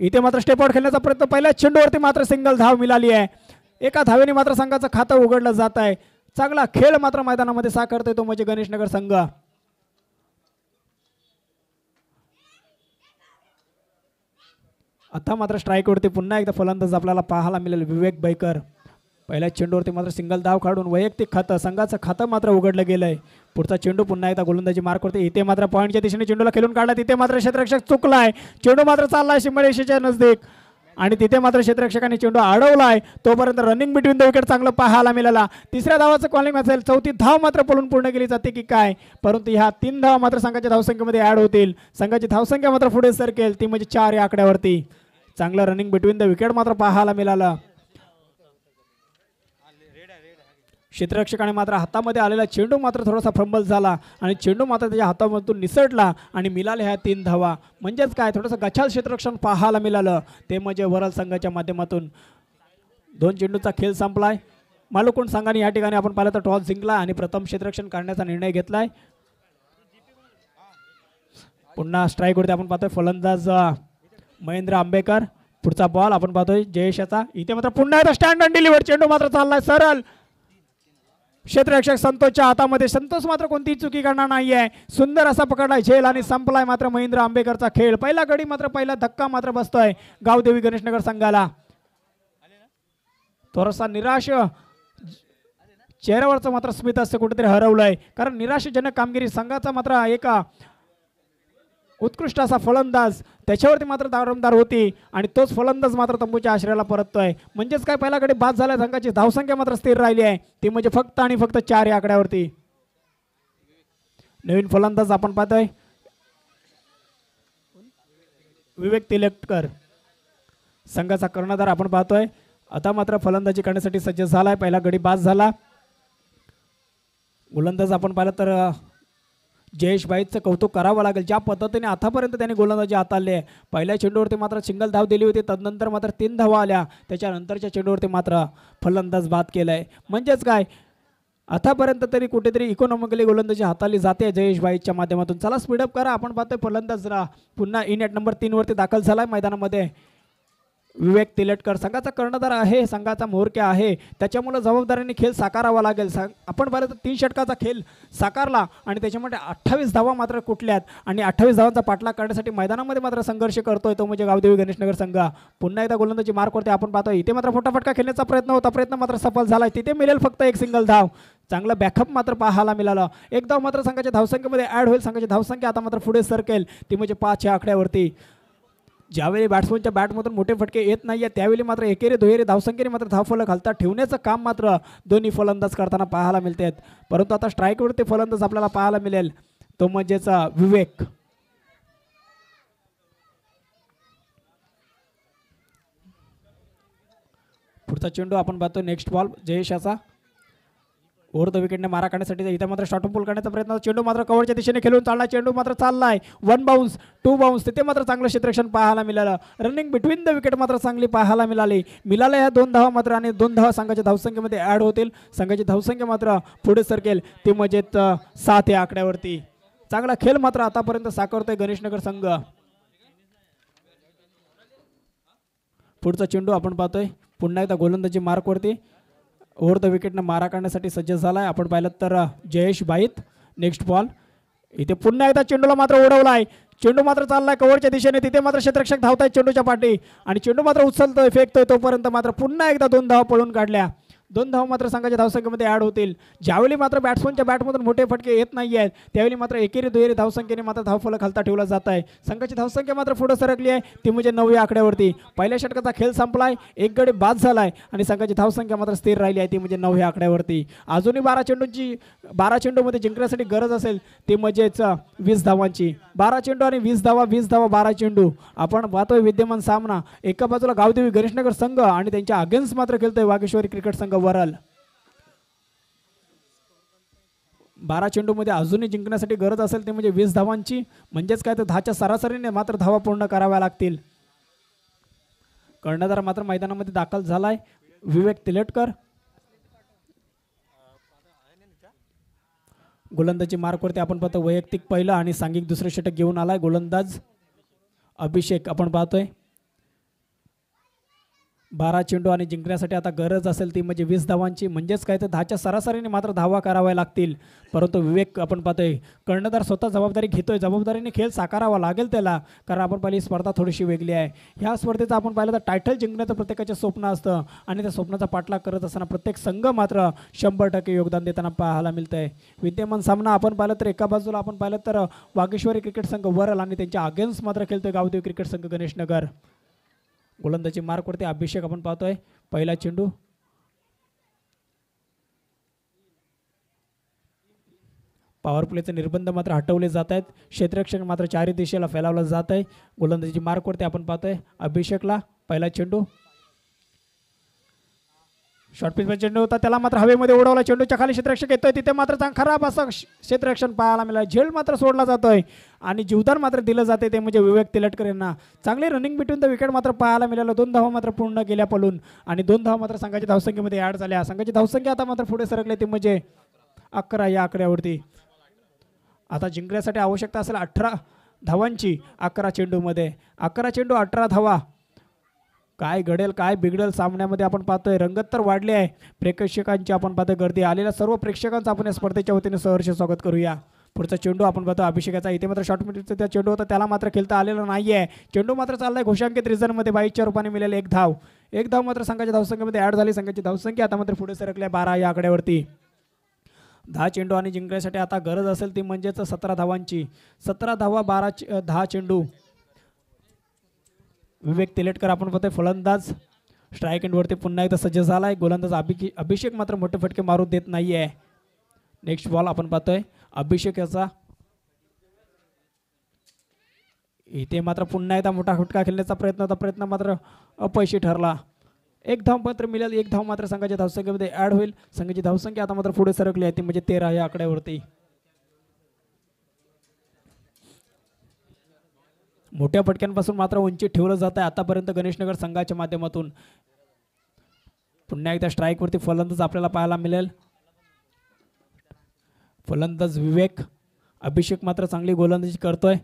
Speaker 1: इथे मात्र आउट खेळण्याचा प्रयत्न पहिल्या चेंडूवरती मात्र सिंगल धाव मिळाली आहे एका धावेने मात्र संघाचं खातं उघडलं जात आहे चांगला खेळ मात्र मैदानामध्ये साकारतोय तो म्हणजे गणेशनगर संघ आता मात्र स्ट्राईकवरती पुन्हा एकदा फलंदाज आपल्याला पाहायला मिळेल विवेक बैकर पहिल्या चेंडूवरती मात्र सिंगल धाव काढून वैयक्तिक खातं संघाचं खातं मात्र उघडलं गेलं आहे पुढचा चेंडू पुन्हा एकदा गोलंदाजी मार्क करते इथे मात्र पॉईंटच्या दिशेने चेंडूला खेळून काढला तिथे मात्र क्षेत्ररक्षक चुकला आहे चेंडू मात्र चालला आहे शिमळेशीच्या नजदीक आणि तिथे मात्र क्षेत्ररक्षकाने चेंडू अडवला आहे तोपर्यंत रनिंग बिटवीन द विकेट चांगलं पाहायला मिळाला तिसऱ्या धावाचं कॉलिंग असेल चौथी धाव मात्र पळून पूर्ण केली जाते की काय परंतु ह्या तीन धाव मात्र संघाच्या धावसंख्येमध्ये ॲड होतील संघाची धावसंख्या मात्र पुढे सरकेल ती म्हणजे चार या आकड्यावरती चांगलं रनिंग बिटवीन द विकेट मात्र पाहायला मिळालं क्षेत्ररक्षकाने मात्र हातामध्ये आलेला चेंडू मात्र थोडासा फ्रंबल झाला आणि चेंडू मात्र त्याच्या हातामधून निसटला आणि मिळाले ह्या तीन धावा म्हणजेच काय थोडंसं गछाल क्षेत्ररक्षण पाहायला मिळालं ते म्हणजे वरल संघाच्या माध्यमातून दोन चेंडूचा खेळ संपलाय मालुकोण संघाने या ठिकाणी आपण पाहिलं तर टॉस जिंकला आणि प्रथम क्षेत्ररक्षण करण्याचा निर्णय घेतलाय पुन्हा स्ट्राईकवरती आपण पाहतोय फलंदाज महेंद्र आंबेकर पुढचा बॉल आपण पाहतोय जयेशाचा इथे मात्र पुन्हा एकदा स्टँड अँड डिलिव्हर चेंडू मात्र चाललाय सरळ क्षेत्ररक्षक संतोषच्या हातामध्ये संतोष मात्र कोणतीही चुकी करणार नाही आहे सुंदर असा पकडला झेल आणि संपलाय मात्र महेंद्र आंबेकरचा खेळ पहिला गडी मात्र पहिला धक्का मात्र बसतोय गावदेवी गणेशनगर संघाला थोडासा निराश चेहऱ्यावरचं मात्र स्मित असं कुठेतरी हरवलंय कारण निराशजनक कामगिरी संघाचा मात्र एका उत्कृष्ट असा फलंदाज त्याच्यावरती मात्र दारमदार होती आणि तोच फलंदाज मात्र तंबूच्या आश्रयाला परततोय म्हणजेच काय पहिल्याकडे बाद झाल्या संघाची धावसंख्या मात्र स्थिर राहिली आहे ती म्हणजे फक्त आणि फक्त चार या आकड्यावरती नवीन फलंदाज आपण पाहतोय विवेक तिलककर संघाचा कर्णधार आपण पाहतोय आता मात्र फलंदाजी करण्यासाठी सज्ज झालाय पहिला गडी बाद झाला गोलंदाज आपण पाहिलं तर जयेश भाईचं कौतुक करावं लागेल ज्या पद्धतीने आतापर्यंत त्यांनी गोलंदाजी हाताळली आहे पहिल्या चेंडूवरती मात्र सिंगल धाव दिली होती तदनंतर मात्र तीन धावा आल्या त्याच्यानंतरच्या चेंडूवरती मात्र फलंदाज बाद केलं आहे म्हणजेच काय आतापर्यंत तरी कुठेतरी इकॉनॉमिकली गोलंदाजी हाताळली जाते जयेश भाईच्या माध्यमातून चला स्पीडअप करा आपण पाहतोय फलंदाज पुन्हा इन ॲट नंबर तीनवरती दाखल झाला आहे मैदानामध्ये विवेक तिलटकर संघाचा कर्णधार आहे संघाचा म्होरक्या आहे त्याच्यामुळं जबाबदारीने खेळ साकारावा लागेल सा आपण बरं तर तीन षटकाचा खेळ साकारला आणि त्याच्यामध्ये अठ्ठावीस धावा मात्र कुठल्यात आणि अठ्ठावीस धावांचा पाठलाग करण्यासाठी मैदानामध्ये मात्र संघर्ष करतोय तो म्हणजे गावदेवी गणेशनगर संघ पुन्हा एकदा गोलंदाजी मार्क करते आपण पाहतो इथे मात्र फटाफटका खेळण्याचा प्रयत्न होता प्रयत्न मात्र सफल झाला तिथे मिळेल फक्त एक सिंगल धाव चांगला बॅकअप मात्र पाहायला मिळाला एक धाव मात्र संघाच्या धावसंख्येमध्ये ॲड होईल संघाची धावसंख्या आता मात्र पुढे सरकेल ती म्हणजे पाच या आकड्यावरती ज्यावेळी बॅट्समनच्या बॅटमधून मोठे फटके येत नाही आहे त्यावेळी मात्र एकेरी दुहेरी धावसंख्येने मात्र धाव फलक हलता ठेवण्याचं काम मात्र दोन्ही फलंदाज करताना पाहायला मिळते आहेत परंतु आता स्ट्राईकवरती फलंदाज आपल्याला पाहायला मिळेल तो म्हणजेच विवेक पुढचा चेंडू आपण पाहतो नेक्स्ट बॉल जयेशाचा ओव्हर द विकेटने मारा करण्यासाठी इथं मात्र शॉर्ट पूल करण्याचा प्रयत्न चेंडू मात्र कव्हरच्या दिशेने खेळून चालला चेंडू मात्र चालला आहे वन बाउन्स टू बाउन्स तिथे मात्र चांगलं क्षेत्रक्षण पाहायला मिळालं रनिंग बिटवीन द विकेट मात्र चांगली पाहायला मिळाली मिळाल्या ह्या दोन धावा मात्र आणि दोन धावा संघाच्या धावसंख्येमध्ये ॲड होतील संघाची धावसंख्या मात्र पुढे सरकेल ती मजेत सात या आकड्यावरती चांगला खेळ मात्र आतापर्यंत साकारतोय गणेशनगर संघ पुढचा चेंडू आपण पाहतोय पुन्हा एकदा गोलंदाजी मार्कवरती ओव्हर द विकेटनं मारा करण्यासाठी सज्ज झाला आपण पाहिलं तर जयेश बाईत नेक्स्ट बॉल इथे पुन्हा एकदा चेंडूला मात्र ओढवला आहे चेंडू मात्र चाललाय कव्हरच्या दिशेने तिथे मात्र क्षेत्रक्षक धावताय चेंडूच्या पाठी आणि चेंडू मात्र उचलतोय फेकतोय तोपर्यंत मात्र पुन्हा एकदा दोन धाव पळून काढल्या दोन धाव मात्र संघाच्या धावसंख्येमध्ये ॲड होतील ज्यावेळी मात्र बॅट्समनच्या बॅटमधून मोठे फटके येत नाही आहेत त्यावेळी मात्र एकेरी दुहेरी धावसंख्येने मात्र धावफळ खालता ठेवला जात आहे संघाची धावसंख्या मात्र फोटो सरकली आहे ती म्हणजे नवव्या आकड्यावरती पहिल्या षटकाचा खेळ संपला आहे एक गडी बाद झाला आहे आणि संघाची धावसंख्या मात्र स्थिर राहिली आहे ती म्हणजे नवव्या आकड्यावरती अजूनही बारा चेंडूंची बारा चेंडूमध्ये जिंकण्यासाठी गरज असेल ती म्हणजेच वीस धावांची बारा चेंडू आणि वीस धावा वीस धावा बारा चेंडू आपण पाहतोय विद्यमान सामना एका बाजूला गावदेवी गणेशनगर संघ आणि त्यांच्या अगेन्स्ट मात्र खेळतोय वागेश्वरी क्रिकेट संघ वराल बारा चेंडूमध्ये अजूनही जिंकण्यासाठी गरज असेल ते म्हणजे वीस धावांची म्हणजेच काय तर दहाच्या सरासरीने मात्र धावा पूर्ण कराव्या लागतील कर्णधार मात्र मैदानामध्ये दाखल झालाय विवेक तिलेटकर गोलंदाजी मार्कवरती आपण पाहतो वैयक्तिक पहिलं आणि सांघिक दुसरं षटक घेऊन आलाय गोलंदाज अभिषेक आपण पाहतोय बारा चेंडू आणि जिंकण्यासाठी आता गरज असेल ती म्हणजे वीस धावांची म्हणजेच काय तर दहाच्या सरासरीने मात्र धावा कराव्या लागतील परंतु विवेक आपण पाहतोय कर्णधार स्वतः जबाबदारी घेतोय जबाबदारीने खेळ साकारावा लागेल त्याला कारण आपण पाहिली स्पर्धा थोडीशी वेगळी आहे ह्या स्पर्धेचं आपण पाहिलं तर टायटल जिंकण्याचं प्रत्येकाचे स्वप्न असतं आणि त्या स्वप्नाचा पाठलाग करत असताना प्रत्येक संघ मात्र शंभर टक्के योगदान देताना पाहायला मिळतं आहे विद्यमान सामना आपण पाहिलं तर एका बाजूला आपण पाहिलं तर वागेश्वरी क्रिकेट संघ वरल आणि त्यांच्या अगेन्स्ट मात्र खेळतोय गावदेव क्रिकेट संघ गणेशनगर गोलंदाजी मार्कवरती अभिषेक आपण पाहतोय पहिला चेंडू पॉवर प्लेचे निर्बंध मात्र हटवले जात आहेत क्षेत्रक्षण मात्र चारही दिशेला फैलावलं जात आहे गोलंदाजी मार्कवरती आपण पाहतोय अभिषेकला पहिला चेंडू शॉर्ट मध्ये चेंडू होता त्याला मात्र हवेमध्ये उडवला चेंडूच्या खाली क्षेत्ररक्षक येतोय तिथे मात्र खराब असं क्षेत्ररक्षण पाहायला मिळालं झेल मात्र सोडला जातोय आणि जीवदान मात्र दिलं जाते ते म्हणजे विवेक तेलटकर यांना चांगले रनिंग बिटवीन द विकेट मात्र पाहायला मिळालं दोन धावा मात्र पूर्ण गेल्या पलून आणि दोन धावा मात्र संघाच्या धावसंख्येमध्ये ॲड झाल्या संघाची धावसंख्या आता मात्र पुढे सरकले ती म्हणजे अकरा या आकड्यावरती आता जिंकण्यासाठी आवश्यकता असेल अठरा धावांची अकरा चेंडूमध्ये अकरा चेंडू अठरा धावा काय घडेल काय बिघडेल सामन्यामध्ये आपण पाहतोय रंगत तर वाढली आहे प्रेक्षकांची आपण पाहतोय गर्दी आलेल्या सर्व प्रेक्षकांचं आपण या स्पर्धेच्या वतीने सहर्ष स्वागत करूया पुढचा चेंडू आपण पाहतो अभिषेकाचा इथे मात्र शॉर्ट मिडचा त्या चेंडू होता त्याला मात्र खेळता आलेला नाही आहे चेंडू मात्र चाललाय घोषांकित रिझनमध्ये बाईच्या रूपाने मिळेल एक धाव एक धाव मात्र संघाच्या धावसंख्येमध्ये ॲड झाली संघाची धावसंख्या आता मात्र पुढे सरकल्या बारा या आकड्यावरती दहा चेंडू आणि जिंकण्यासाठी आता गरज असेल ती म्हणजेच सतरा धावांची सतरा धावा बारा दहा चेंडू विवेक तेलेटकर आपण पाहतोय फलंदाज स्ट्राईक एंडवरती पुन्हा एकदा सज्ज झाला आहे गोलंदाज अभिषेक मात्र मोठे फटके मारू देत नाही आहे नेक्स्ट बॉल आपण पाहतोय अभिषेक याचा इथे मात्र पुन्हा एकदा मोठा हुटका खेळण्याचा प्रयत्न होता प्रयत्न मात्र अपयशी ठरला एक धाव मात्र मिळेल एक धाव मात्र संघाच्या धावसंख्येमध्ये ॲड होईल संघाची धावसंख्या आता मात्र पुढे सरकली आहे ती म्हणजे तेरा या आकड्यावरती मोठ्या फटक्यांपासून मात्र उंची ठेवलं जात आहे आतापर्यंत गणेशनगर संघाच्या माध्यमातून पुन्हा एकदा स्ट्राईकवरती फलंदाज आपल्याला पाहायला मिळेल फलंदाज विवेक अभिषेक मात्र चांगली गोलंदाजी करतोय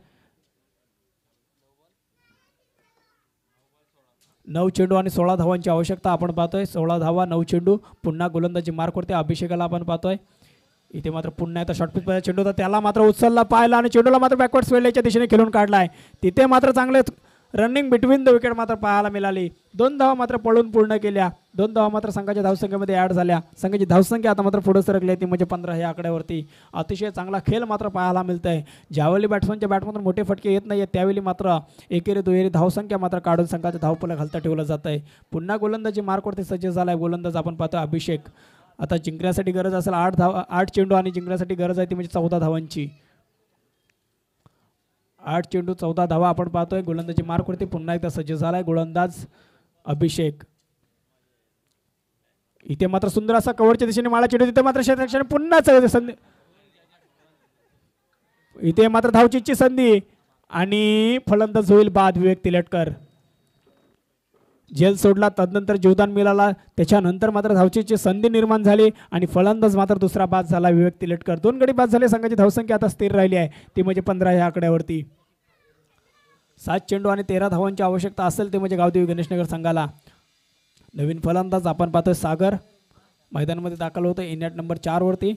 Speaker 1: नऊ चेंडू आणि सोळा धावांची आवश्यकता आपण पाहतोय सोळा धावा नऊ चेंडू पुन्हा गोलंदाजी मार्क करते अभिषेकाला आपण पाहतोय इथे मात्र पुन्हा एकदा शॉर्टपिच पाहिजे चेंडू होता त्याला मात्र उचलला पाहिला आणि चेंडूला मात्र बॅकवर्ड वेळेच्या दिशेने खेळून काढलाय तिथे मात्र चांगले रनिंग बिटवीन द विकेट मात्र पाहायला मिळाली दोन धावा मात्र पळून पूर्ण केल्या दोन धावा मात्र संघाच्या धावसंख्येमध्ये ॲड झाल्या संघाची धावसंख्या आता मात्र पुढे सरकली आहे ती म्हणजे पंधरा ह्या आकड्यावरती अतिशय चांगला खेळ मात्र पाहायला मिळत आहे ज्यावेळी बॅट्समनच्या बॅटमधून मोठे फटके येत नाही आहेत त्यावेळी मात्र एकेरी दुहेरी धावसंख्या मात्र काढून संघाच्या धावपुला घालता ठेवलं जात आहे पुन्हा गोलंदाजी मार्कवरती सज्ज झाला आहे गोलंदाज आपण पाहतो अभिषेक आता जिंकण्यासाठी गरज असेल आठ धाव आठ चेंडू आणि जिंकण्यासाठी गरज आहे ती म्हणजे चौदा धावांची आठ चेंडू चौदा धावा आपण पाहतोय गोलंदाजी मार्कवरती पुन्हा एकदा सज्ज झालाय गोलंदाज अभिषेक इथे मात्र सुंदर असा कवरच्या दिशेने माळा चेंडू तिथे मात्र क्षेत्रक्षण पुन्हा संधी इथे मात्र धावची संधी आणि फलंदाज होईल बाद विवेक तिलटकर जेल सोडला तदनंतर जीवदान मिळाला त्याच्यानंतर मात्र धावचीची संधी निर्माण झाली आणि फलंदाज मात्र दुसरा बाद झाला विवेक तिलटकर दोन गडी बाद झाले संघाची धावसंख्या आता स्थिर राहिली आहे ती म्हणजे पंधरा या आकड्यावरती सात चेंडू आणि तेरा धावांची आवश्यकता असेल ते म्हणजे गावदेवी गणेशनगर संघाला नवीन फलंदाज आपण पाहतोय सागर मैदानामध्ये दाखल होतं इनॅट नंबर चारवरती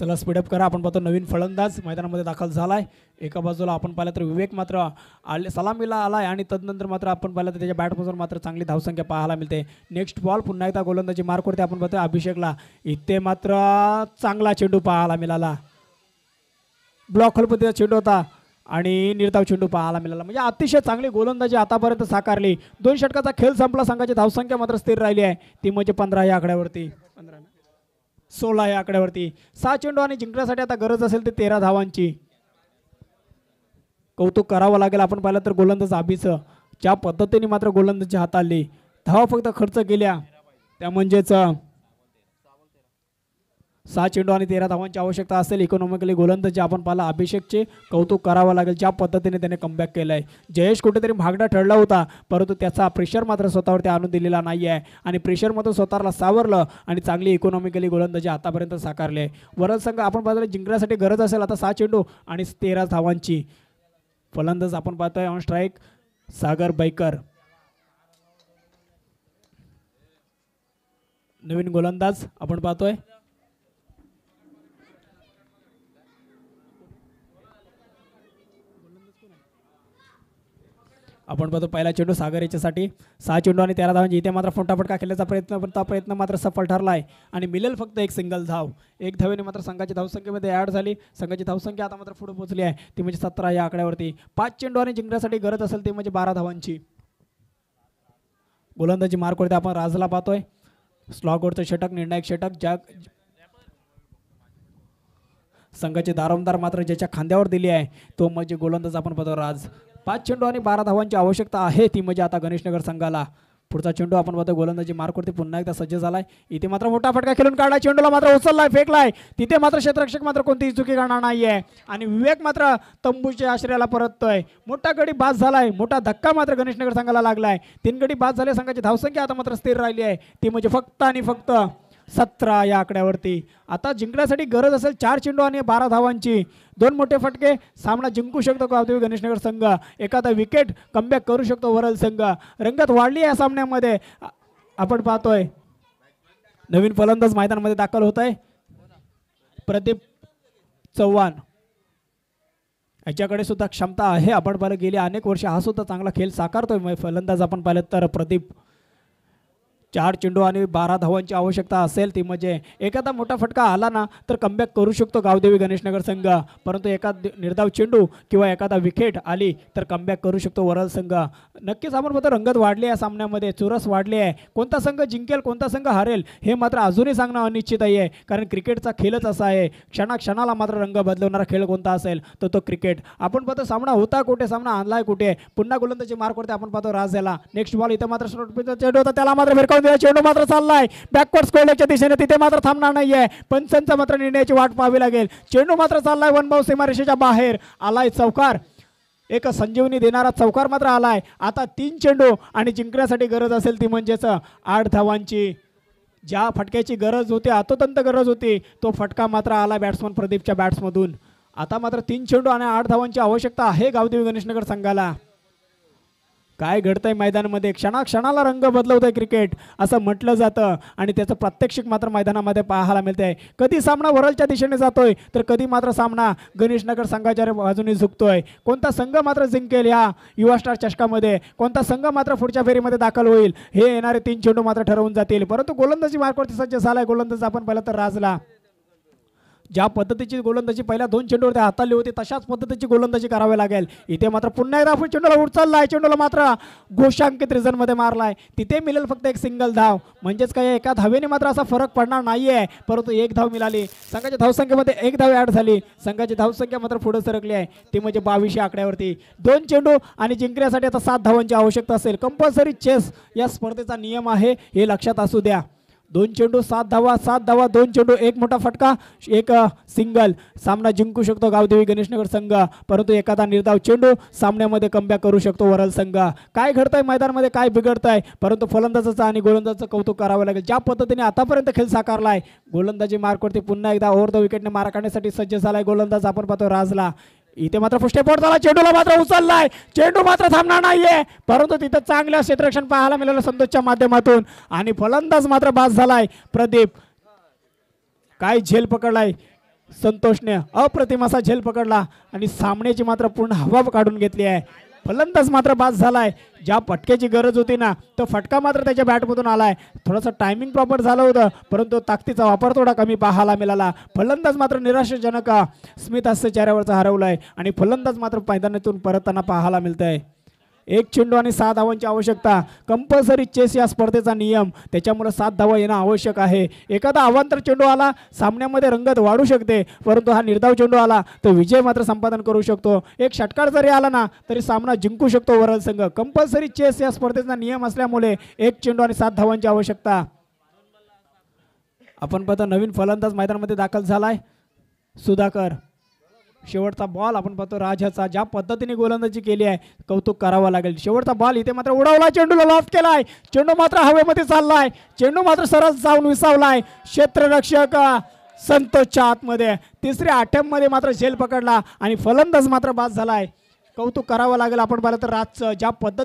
Speaker 1: चला स्पीडअप करा आपण पाहतो नवीन फलंदाज मैदानामध्ये दाखल झाला आहे एका बाजूला आपण पाहिलं तर विवेक मात्र आले सलामीला आला आहे आणि तदनंतर मात्र आपण पाहिलं तर त्याच्या बॅटमधून मात्र चांगली धावसंख्या पाहायला मिळते नेक्स्ट बॉल पुन्हा एकदा गोलंदाजी मार्क वरती आपण पाहतो अभिषेकला इथे मात्र चांगला चेंडू पाहायला मिळाला ब्लॉक खलपतीचा चेंडू होता आणि निर्धाव चेंडू पाहायला मिळाला म्हणजे अतिशय चांगली गोलंदाजी आतापर्यंत साकारली दोन षटकाचा खेळ संपला संघाची धावसंख्या मात्र स्थिर राहिली आहे ती म्हणजे पंधरा या आकड्यावरती पंधरा सोला या आकड्यावरती सहा चेंडू आणि जिंकण्यासाठी आता गरज असेल ते तेरा धावांची कौतुक करावं लागेल आपण पाहिलं तर गोलंदाज आबीचं ज्या पद्धतीने मात्र गोलंदाजी आली धावा फक्त खर्च केल्या त्या म्हणजेच सहा चेंडू आणि तेरा धावांची आवश्यकता असेल इकॉनॉमिकली गोलंदाजी आपण पाहिला अभिषेकचे कौतुक करावं लागेल ज्या पद्धतीने त्याने कमबॅक केलं आहे जयेश कुठेतरी भागडा ठरला होता परंतु त्याचा प्रेशर मात्र स्वतःवरती आणून दिलेला नाही आहे आणि प्रेशरमधून स्वतःला सावरलं आणि चांगली इकॉनॉमिकली गोलंदाजी आतापर्यंत साकारली आहे वरद संघ आपण पाहिलं जिंकण्यासाठी गरज असेल आता सहा चेंडू आणि तेरा धावांची फलंदाज आपण पाहतोय ऑन स्ट्राईक सागर बैकर नवीन गोलंदाज आपण पाहतोय आपण पाहतो पहिला चेंडू सागर याच्यासाठी सहा चेंडू आणि तेरा धावांची इथे मात्र फटाफटका खेळण्याचा प्रयत्न पण तो प्रयत्न मात्र सफल ठरला आहे आणि मिळेल फक्त एक सिंगल धाव एक धावेने मात्र संघाची धावसंख्येमध्ये ॲड झाली संघाची धावसंख्या आता मात्र पुढे पोहोचली आहे ती म्हणजे सतरा या आकड्यावरती पाच चेंडू आणि जिंकण्यासाठी गरज असेल ती म्हणजे बारा धावांची गोलंदाजी वरती आपण राजला पाहतोय स्लॉगोडचं षटक निर्णायक षटक ज्या संघाचे दारोमदार मात्र ज्याच्या खांद्यावर दिली आहे तो म्हणजे गोलंदाज आपण पाहतो राज पाच चेंडू आणि बारा धावांची आवश्यकता आहे ती म्हणजे आता गणेश नगर संघाला पुढचा चेंडू आपण बघतो गोलंदाजी मार्कवरती पुन्हा एकदा सज्ज झालाय इथे मात्र मोठा फटका खेळून काढला चेंडूला मात्र उचललाय फेकलाय तिथे मात्र क्षेत्ररक्षक मात्र कोणतीही चुकी करणार नाहीये आणि विवेक मात्र तंबूच्या आश्रयाला परततोय मोठा गडी बाद झालाय मोठा धक्का मात्र गणेशनगर संघाला लागलाय तीन गडी बाद झाले संघाची धावसंख्या आता मात्र स्थिर राहिली आहे ती म्हणजे फक्त आणि फक्त सतरा या आकड्यावरती आता जिंकण्यासाठी गरज असेल चार चेंडू आणि बारा धावांची दोन मोठे फटके सामना जिंकू शकतो गावदेवी गणेशनगर संघ एखादा विकेट कमबॅक करू शकतो वरल संघ रंगत वाढली या सामन्यामध्ये आपण पाहतोय नवीन फलंदाज मैदानामध्ये दाखल होत आहे प्रदीप चव्हाण याच्याकडे सुद्धा क्षमता आहे आपण पाहिलं गेली अनेक वर्ष हा सुद्धा चांगला खेळ साकारतोय फलंदाज आपण पाहिलं तर प्रदीप चार चेंडू आणि बारा धावांची आवश्यकता असेल ती म्हणजे एखादा मोठा फटका आला ना तर कमबॅक करू शकतो गावदेवी गणेशनगर संघ परंतु एखाद निर्धाव चेंडू किंवा एखादा विकेट आली तर कमबॅक करू शकतो वरल संघ नक्कीच आपण मात्र रंगत वाढली आहे सामन्यामध्ये चुरस वाढली आहे कोणता संघ जिंकेल कोणता संघ हारेल हे मात्र अजूनही सांगणं अनिश्चित आहे कारण क्रिकेटचा खेळच असा आहे क्षणाक्षणाला मात्र रंग बदलवणारा खेळ कोणता असेल तर तो क्रिकेट आपण पाहतो सामना होता कुठे सामना आणलाय कुठे पुन्हा गोलंदाजी मार्क वरती आपण पाहतो राज झाला नेक्स्ट बॉल इथं मात्र चेंडू होता त्याला मात्र फिरकाव चेंडू मात्र चाललाय बॅकवर्ड स्क्वेअरच्या दिशेने तिथे मात्र थांबणार नाहीये आहे मात्र निर्णयाची वाट पाहावी लागेल चेंडू मात्र चाललाय वन वनभाऊ सीमारेषेच्या बाहेर आलाय चौकार एक संजीवनी देणारा चौकार मात्र आलाय आता तीन चेंडू आणि जिंकण्यासाठी गरज असेल ती म्हणजेच आठ धावांची ज्या फटक्याची गरज होती आतोतंत गरज होती तो फटका मात्र आला बॅट्समन प्रदीपच्या बॅट्समधून आता मात्र तीन चेंडू आणि आठ धावांची आवश्यकता आहे गावदेवी गणेशनगर संघाला काय घडतंय मैदानामध्ये क्षणाक्षणाला रंग बदलवत आहे क्रिकेट असं म्हटलं जातं आणि त्याचं प्रात्यक्षिक मात्र मैदानामध्ये पाहायला मिळतं आहे कधी सामना वरलच्या दिशेने जातोय तर कधी मात्र सामना गणेशनगर संघाच्या बाजूने झुकतोय कोणता संघ मात्र जिंकेल या युवा स्टार चषकामध्ये कोणता संघ मात्र पुढच्या फेरीमध्ये दाखल होईल हे येणारे तीन चेंडू मात्र ठरवून जातील परंतु गोलंदाजी मार्गवरती सज्ज झालाय गोलंदाज आपण पहिला तर राजला ज्या पद्धतीची गोलंदाजी पहिल्या दोन चेंडूवरती हाताली होती तशाच पद्धतीची गोलंदाजी करावी लागेल इथे मात्र पुन्हा एकदा आपण चेंडूला उचलला आहे चेंडूला मात्र गोशांकित रिझनमध्ये मारला आहे तिथे मिळेल फक्त एक सिंगल धाव म्हणजेच काय एका धावेने मात्र असा फरक पडणार नाही आहे परंतु एक धाव मिळाली संघाच्या धावसंख्येमध्ये एक धाव ॲड झाली संघाची धावसंख्या मात्र पुढे सरकली आहे ती म्हणजे बावीसशे आकड्यावरती दोन चेंडू आणि जिंकण्यासाठी आता सात धावांची आवश्यकता असेल कंपल्सरी चेस या स्पर्धेचा नियम आहे हे लक्षात असू द्या दोन चेंडू सात धावा सात धावा दोन चेंडू एक मोठा फटका एक सिंगल सामना जिंकू शकतो गावदेवी गणेशनगर संघ परंतु एखादा निर्धाव चेंडू सामन्यामध्ये कमबॅक करू शकतो वरल संघ काय घडतंय मैदानामध्ये काय बिघडतंय परंतु फलंदाजाचं आणि गोलंदाजाचं कौतुक करावं लागेल ज्या पद्धतीने आतापर्यंत खेळ साकारला गोलंदाजी मार्कवरती पुन्हा एकदा ओव्हर द विकेटने मारा काढण्यासाठी सज्ज झालाय गोलंदाज आपण पाहतो राजला इथे मात्र पोट झाला चेंडूला मात्र उचललाय चेंडू मात्र थांबणार नाहीये परंतु तिथं चांगलं क्षेत्ररक्षण पाहायला मिळालं संतोषच्या माध्यमातून आणि फलंदाज मात्र बाद झालाय प्रदीप काय झेल पकडलाय संतोषने अप्रतिम असा झेल पकडला आणि सामन्याची मात्र पूर्ण हवा काढून घेतली आहे फलंदाज मात्र बाद झालाय ज्या फटक्याची गरज होती ना तो फटका मात्र त्याच्या बॅटमधून आलाय थोडासा टायमिंग प्रॉपर झालं होतं परंतु ताकदीचा वापर थोडा कमी पाहायला मिळाला फलंदाज मात्र निराशाजनक स्मित हास्य चेहऱ्यावरचा हरवलाय आणि फलंदाज मात्र मैदानातून परतताना पाहायला मिळतंय एक चेंडू आणि सहा धावांची आवश्यकता कंपल्सरी चेस या स्पर्धेचा नियम त्याच्यामुळं सात धावा येणं आवश्यक आहे एखादा अवांतर चेंडू आला सामन्यामध्ये रंगत वाढू शकते परंतु हा निर्धाव चेंडू आला तर विजय मात्र संपादन करू शकतो एक षटकार जरी आला ना तरी सामना जिंकू शकतो वरल संघ कंपल्सरी चेस या स्पर्धेचा नियम असल्यामुळे एक चेंडू आणि सात धावांची आवश्यकता आपण पाहता नवीन फलंदाज मैदानामध्ये दाखल झालाय सुधाकर शेवटचा बॉल आपण पाहतो राजाचा ज्या पद्धतीने गोलंदाजी केली आहे कौतुक करावं लागेल शेवटचा बॉल इथे मात्र उडवला चेंडूला लॉफ केलाय चेंडू मात्र हवेमध्ये चालला आहे चेंडू मात्र सरळ जाऊन विसावलाय क्षेत्ररक्षक संतोषच्या आतमध्ये तिसऱ्या अटॅम्पमध्ये मात्र झेल पकडला आणि फलंदाज मात्र बाद झालाय कौतुक करावं लागेल आपण पाहिलं तर राजचं ज्या पद्धत